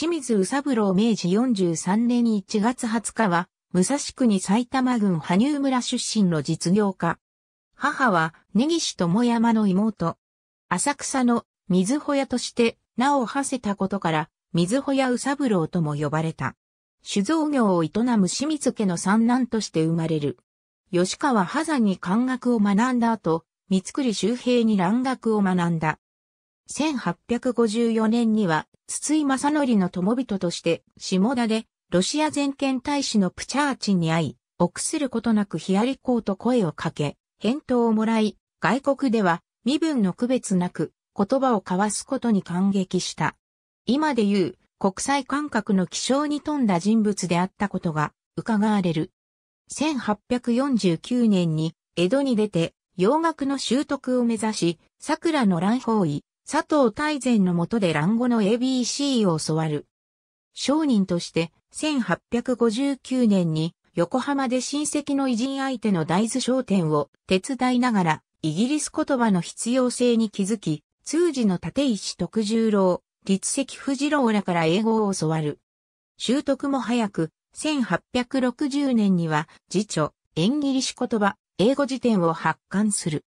清水宇三郎明治43年1月20日は、武蔵国埼玉郡羽生村出身の実業家。母は根岸智山の妹。浅草の水穂屋として名を馳せたことから、水穂屋宇三郎とも呼ばれた。酒造業を営む清水家の三男として生まれる。吉川波山に漢学を学んだ後、三栗周平に蘭学を学んだ。1854年には、筒井正則の友人として、下田で、ロシア全権大使のプチャーチンに会い、臆することなくヒアリコーと声をかけ、返答をもらい、外国では身分の区別なく言葉を交わすことに感激した。今で言う国際感覚の気象に富んだ人物であったことが伺われる。1849年に江戸に出て洋楽の習得を目指し、桜の乱行医、佐藤大善の下で乱語の ABC を教わる。商人として1859年に横浜で親戚の偉人相手の大豆商店を手伝いながらイギリス言葉の必要性に気づき、通詞の立石徳十郎、立石藤郎らから英語を教わる。習得も早く、1860年には、辞書、演ギリシ言葉、英語辞典を発刊する。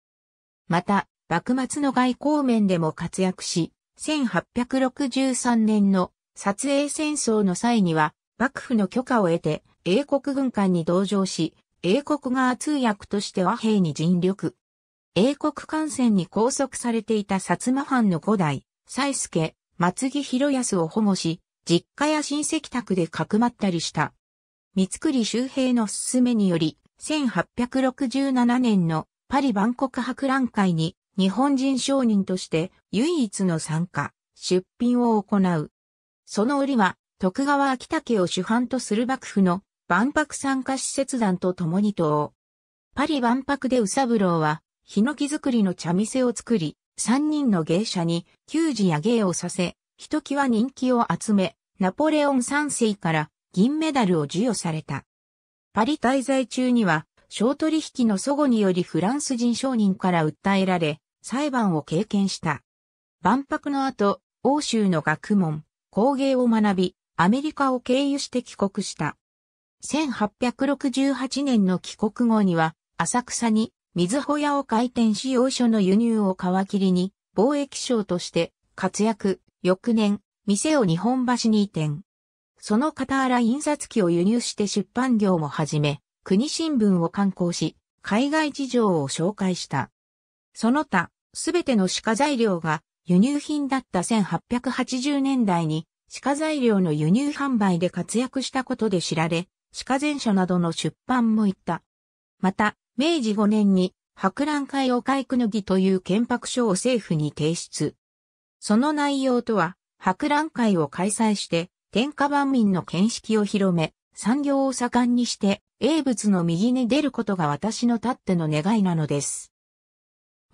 また、幕末の外交面でも活躍し、1863年の撮影戦争の際には、幕府の許可を得て、英国軍艦に同乗し、英国側通訳として和平に尽力。英国艦船に拘束されていた薩摩藩の五代、蔡助、松木博康を保護し、実家や親戚宅でかくまったりした。三栗周平の勧めにより、1867年のパリ万国博覧会に日本人商人として唯一の参加、出品を行う。その売りは、徳川秋武を主犯とする幕府の万博参加施設団と共に党。パリ万博で宇三郎は、ヒノキ作りの茶店を作り、三人の芸者に給仕や芸をさせ、ひときわ人気を集め、ナポレオン三世から銀メダルを授与された。パリ滞在中には、小取引の祖母によりフランス人商人から訴えられ、裁判を経験した。万博の後、欧州の学問、工芸を学び、アメリカを経由して帰国した。1868年の帰国後には、浅草に、水穂屋を開店し洋書の輸入を皮切りに、貿易商として活躍、翌年、店を日本橋に移転。その傍ら印刷機を輸入して出版業も始め、国新聞を刊行し、海外事情を紹介した。その他、すべての鹿材料が輸入品だった1880年代に、鹿材料の輸入販売で活躍したことで知られ、鹿全書などの出版も行った。また、明治5年に博覧会を買いくぬぎという憲白書を政府に提出。その内容とは、博覧会を開催して、天下万民の見識を広め、産業を盛んにして、英仏の右に出ることが私のたっての願いなのです。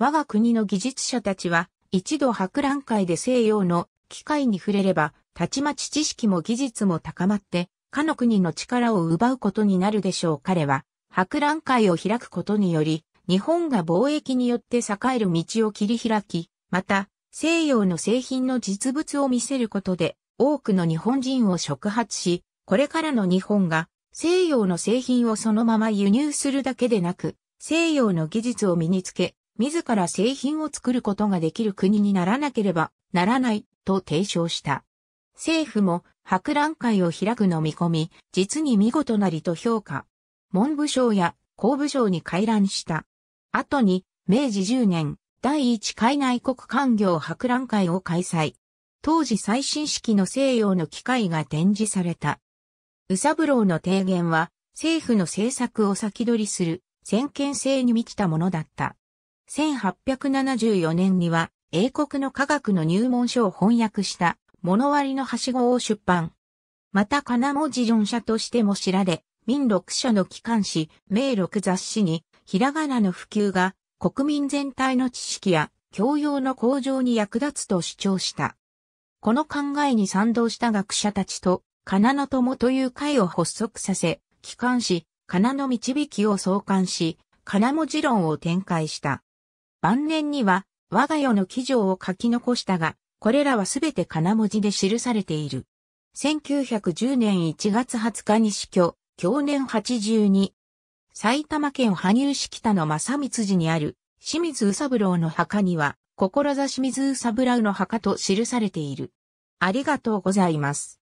我が国の技術者たちは、一度博覧会で西洋の機械に触れれば、たちまち知識も技術も高まって、かの国の力を奪うことになるでしょう。彼は、博覧会を開くことにより、日本が貿易によって栄える道を切り開き、また、西洋の製品の実物を見せることで、多くの日本人を触発し、これからの日本が、西洋の製品をそのまま輸入するだけでなく、西洋の技術を身につけ、自ら製品を作ることができる国にならなければならないと提唱した。政府も博覧会を開くの見込み、実に見事なりと評価。文部省や公部省に回覧した。後に、明治10年、第1海内国官業博覧会を開催。当時最新式の西洋の機械が展示された。宇三郎の提言は、政府の政策を先取りする先見性に満ちたものだった。1874年には英国の科学の入門書を翻訳した物割のはしごを出版。また金文字論者としても知られ、民録社の機関誌、明録雑誌に、ひらがなの普及が国民全体の知識や教養の向上に役立つと主張した。この考えに賛同した学者たちと、かなの友という会を発足させ、機関誌、かなの導きを創刊し、かな文字論を展開した。晩年には我が世の記条を書き残したが、これらはすべて金文字で記されている。1910年1月20日に死去、去年82。埼玉県羽生市北の正光寺にある清水宇三郎の墓には、志水宇三郎の墓と記されている。ありがとうございます。